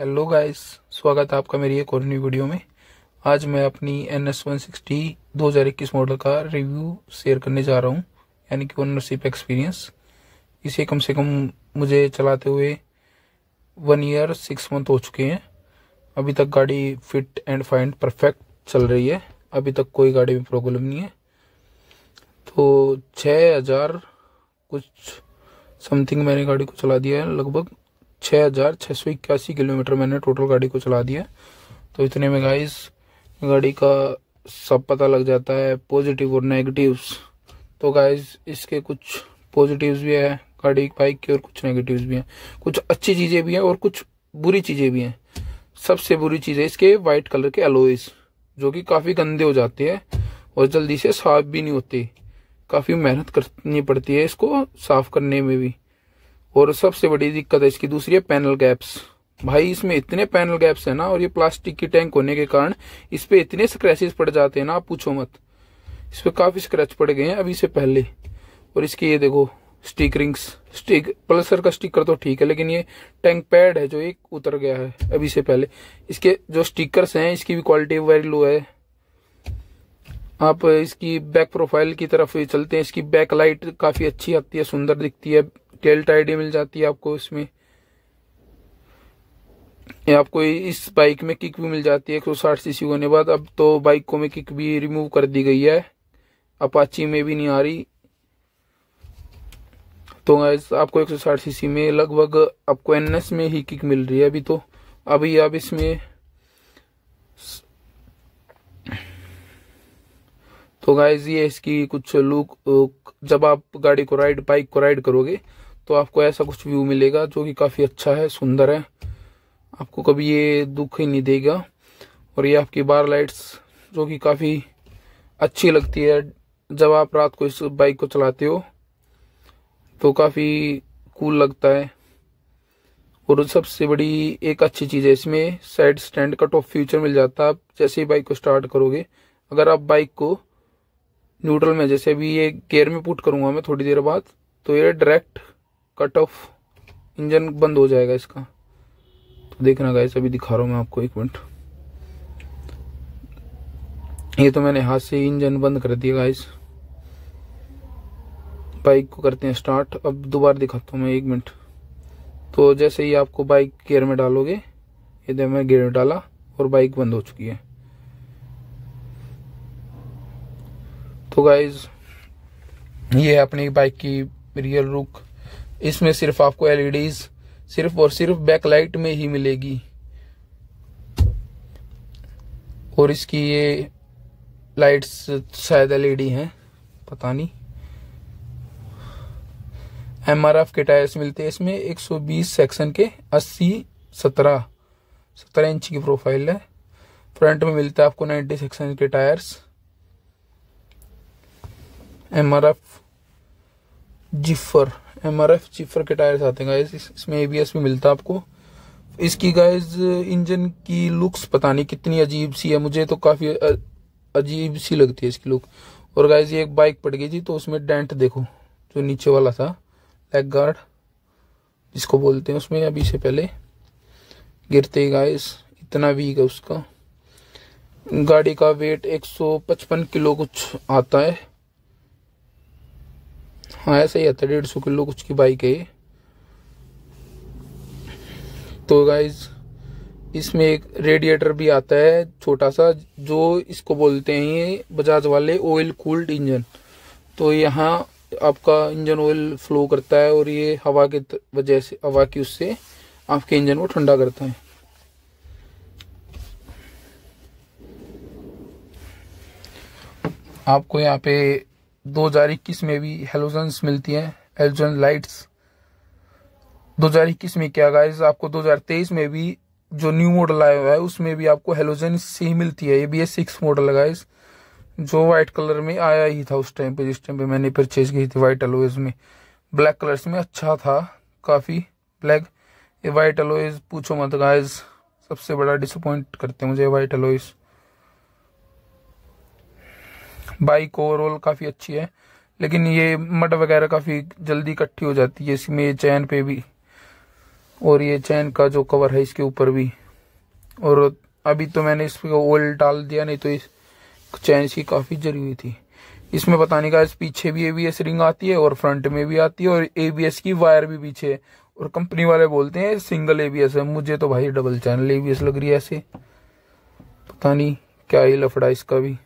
hello guys स्वागत है आपका मेरी एक और न्यू वीडियो में आज मैं अपनी एन एस वन सिक्सटी दो हज़ार इक्कीस मॉडल का रिव्यू शेयर करने जा रहा हूँ यानी कि ओनरशिप एक्सपीरियंस इसे कम से कम मुझे चलाते हुए वन ईयर सिक्स मंथ हो चुके हैं अभी तक गाड़ी फिट एंड फाइंड परफेक्ट चल रही है अभी तक कोई गाड़ी में प्रॉब्लम नहीं है तो छः हज़ार कुछ समथिंग मैंने गाड़ी को चला दिया है लगभग 6681 हज़ार सौ इक्यासी किलोमीटर मैंने टोटल गाड़ी को चला दिया तो इतने में गाइस गाड़ी का सब पता लग जाता है पॉजिटिव और नेगेटिव्स तो गाइस इसके कुछ पॉजिटिव्स भी है गाड़ी बाइक के और कुछ नेगेटिव्स भी हैं कुछ अच्छी चीज़ें भी हैं और कुछ बुरी चीज़ें भी हैं सबसे बुरी चीज़ है इसके वाइट कलर के एलोइस जो कि काफ़ी गंदे हो जाते हैं और जल्दी से साफ भी नहीं होते काफ़ी मेहनत करनी पड़ती है इसको साफ करने में भी और सबसे बड़ी दिक्कत है इसकी दूसरी है पैनल गैप्स भाई इसमें इतने पैनल गैप्स है ना और ये प्लास्टिक की टैंक होने के कारण इस पे इतने स्क्रैचेस पड़ जाते हैं ना आप पूछो मत इस पे काफी स्क्रैच पड़ गए हैं अभी से पहले और इसकी ये देखो स्टिकरिंग्स स्टिक पल्सर का स्टिकर तो ठीक है लेकिन ये टैंक पैड है जो एक उतर गया है अभी से पहले इसके जो स्टिकर्स हैं इसकी भी क्वालिटी वेरी लो है आप इसकी बैक प्रोफाइल की तरफ चलते हैं इसकी बैक लाइट काफी अच्छी आती है सुंदर दिखती है डेल्टा आई मिल जाती है आपको इसमें आपको इस बाइक में किक भी मिल जाती है 160 सीसी होने बाद अब तो बाइकों में किक भी रिमूव कर दी गई है अपाची में भी नहीं आ रही तो आपको 160 सीसी में लगभग आपको एनएस में ही किक मिल रही है अभी तो अभी आप इसमें तो गाइज ये इसकी कुछ लुक जब आप गाड़ी को राइड बाइक को राइड करोगे तो आपको ऐसा कुछ व्यू मिलेगा जो कि काफ़ी अच्छा है सुंदर है आपको कभी ये दुख ही नहीं देगा और ये आपकी बार लाइट्स जो कि काफ़ी अच्छी लगती है जब आप रात को इस बाइक को चलाते हो तो काफ़ी कूल लगता है और सबसे बड़ी एक अच्छी चीज़ है इसमें साइड स्टैंड का टॉप फ्यूचर मिल जाता है आप जैसे ही बाइक को स्टार्ट करोगे अगर आप बाइक को न्यूट्रल में जैसे अभी ये गेयर में पुट करूँगा मैं थोड़ी देर बाद तो ये डायरेक्ट कट ऑफ इंजन बंद हो जाएगा इसका तो देखना गाइस अभी दिखा रहा हूँ मैं आपको एक मिनट ये तो मैंने हाथ से इंजन बंद कर दिया गाइस बाइक को करते हैं स्टार्ट अब दोबारा दिखाता हूँ मैं एक मिनट तो जैसे ही आपको बाइक गियर में डालोगे ये देखो मैं गियर में डाला और बाइक बंद हो चुकी है तो गाइज ये अपनी बाइक की रियल रुक इसमें सिर्फ आपको एलईडीज e सिर्फ और सिर्फ बैकलाइट में ही मिलेगी और इसकी ये लाइट्स शायद एलईडी e हैं पता नहीं एमआरएफ के टायर्स मिलते हैं इसमें 120 सेक्शन के 80 17 17 इंच की प्रोफाइल है फ्रंट में मिलता है आपको 90 सेक्शन के टायर्स एमआरएफ जिफर एम आर एफ चिफर के टायर्स आते हैं गाइज इस, इसमें ए बी एस भी मिलता है आपको इसकी गाइज इंजन की लुक्स पता नहीं कितनी अजीब सी है मुझे तो काफ़ी अजीब सी लगती है इसकी लुक और गाइज ये एक बाइक पड़ गई थी तो उसमें डेंट देखो जो नीचे वाला था लेग गार्ड जिसको बोलते हैं उसमें अभी से पहले गिरते ही गाइस इतना वीक है उसका गाड़ी का वेट 155 किलो कुछ आता है हाँ ऐसे ही आता है डेढ़ सौ किलो कुछ की बाइक है तो गाइज इसमें एक रेडिएटर भी आता है छोटा सा जो इसको बोलते हैं ये बजाज वाले ऑयल कूल्ड इंजन तो यहाँ आपका इंजन ऑयल फ्लो करता है और ये हवा के वजह से हवा की उससे आपके इंजन को ठंडा करता है आपको यहाँ पे 2021 में भी हेलोजन्स मिलती हैं एलजन लाइट्स 2021 में क्या गाइस आपको 2023 में भी जो न्यू मॉडल आया हुआ है उसमें भी आपको हेलोजन से ही मिलती है ये भी है सिक्स मॉडल है गाइस जो व्हाइट कलर में आया ही था उस टाइम पे जिस टाइम पे मैंने परचेज की थी वाइट एलोइज में ब्लैक कलर्स में अच्छा था काफ़ी ब्लैक ये वाइट एलोइज पूछो मत गाइज सबसे बड़ा डिसअपॉइंट करते हैं मुझे वाइट एलोइज़ बाइक ओवरऑल काफ़ी अच्छी है लेकिन ये मड वगैरह काफ़ी जल्दी इकट्ठी हो जाती है इसमें ये चैन पे भी और ये चैन का जो कवर है इसके ऊपर भी और अभी तो मैंने इस पर ऑयल डाल दिया नहीं तो इस चैन इसकी काफ़ी जरूरी हुई थी इसमें पता नहीं का इस पीछे भी एबीएस रिंग आती है और फ्रंट में भी आती है और एबीएस की वायर भी पीछे है और कंपनी वाले बोलते हैं सिंगल एबीएस है मुझे तो भाई डबल चैनल एबीएस लग रही है ऐसे पता नहीं क्या ही लफड़ा इसका भी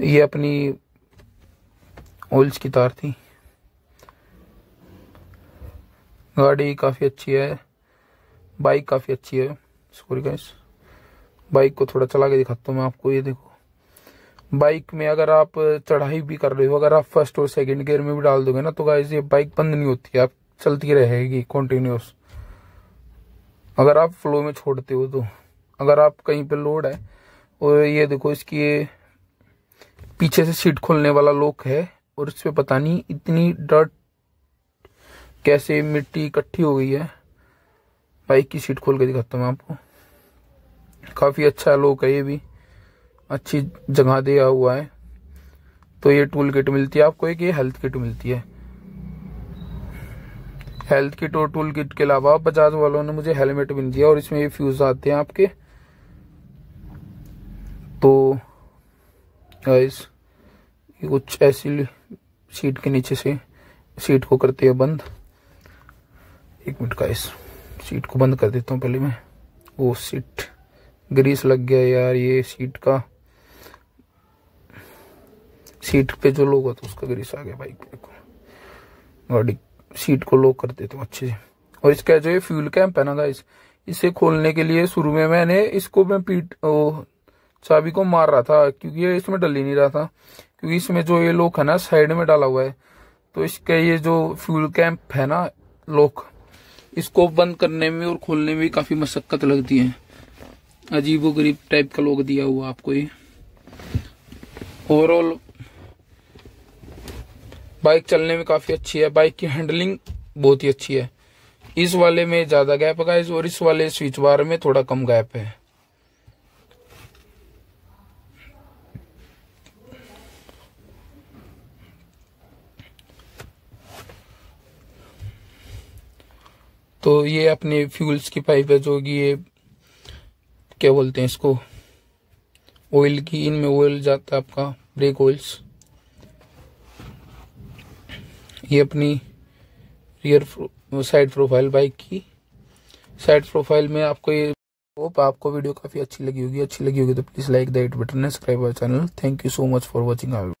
ये अपनी ओल्स की तार थी गाड़ी काफ़ी अच्छी है बाइक काफ़ी अच्छी है सॉरी गाइस बाइक को थोड़ा चला के दिखाता हूँ मैं आपको ये देखो बाइक में अगर आप चढ़ाई भी कर रहे हो अगर आप फर्स्ट और सेकंड गियर में भी डाल दोगे ना तो गाइस ये बाइक बंद नहीं होती आप चलती रहेगी कॉन्टिन्यूस अगर आप फ्लो में छोड़ते हो तो अगर आप कहीं पे लोड है और ये देखो इसकी पीछे से सीट खोलने वाला लोक है और इस पर पता नहीं इतनी डर्ट कैसे मिट्टी इकट्ठी हो गई है बाइक की सीट खोल के दिखाता हूँ आपको काफ़ी अच्छा लोक है ये भी अच्छी जगह दिया हुआ है तो ये टूल किट मिलती है आपको एक ये हेल्थ किट मिलती है हेल्थ किट और टूल किट के अलावा बजाज वालों ने मुझे हेलमेट भी दिया और इसमें ये फ्यूज आते हैं आपके तो गाइस ये कुछ ऐसी सीट के नीचे से सीट को करते हैं बंद एक मिनट गाइस सीट को बंद कर देता हूँ पहले मैं वो सीट ग्रीस लग गया यार ये सीट का सीट पे जो लोग तो उसका ग्रीस आ गया बाइक बिल्कुल गाड़ी सीट को लॉक कर देता हूँ अच्छे से और इसका जो ये फ्यूल कैंप है ना गाइस इसे खोलने के लिए शुरू में मैंने इसको मैं पीट ओ, चाबी को मार रहा था क्योंकि ये इसमें डल ही नहीं रहा था क्योंकि इसमें जो ये लोक है ना साइड में डाला हुआ है तो इसका ये जो फ्यूल कैंप है ना लोक इसको बंद करने में और खोलने में काफ़ी मशक्क़त लगती है अजीब गरीब टाइप का लोक दिया हुआ आपको ये ओवरऑल बाइक चलने में काफ़ी अच्छी है बाइक की हैंडलिंग बहुत ही अच्छी है इस वाले में ज़्यादा गैप है और इस वाले स्विच बार में थोड़ा कम गैप है तो ये अपने फ्यूल्स की पाइप है जो कि ये क्या बोलते हैं इसको ऑयल की इनमें ऑयल जाता है आपका ब्रेक ऑयल्स ये अपनी रियर साइड प्रोफाइल बाइक की साइड प्रोफाइल में आपको ये होप आपको वीडियो काफ़ी अच्छी लगी होगी अच्छी लगी होगी तो please like that button subscribe our channel thank you so much for watching our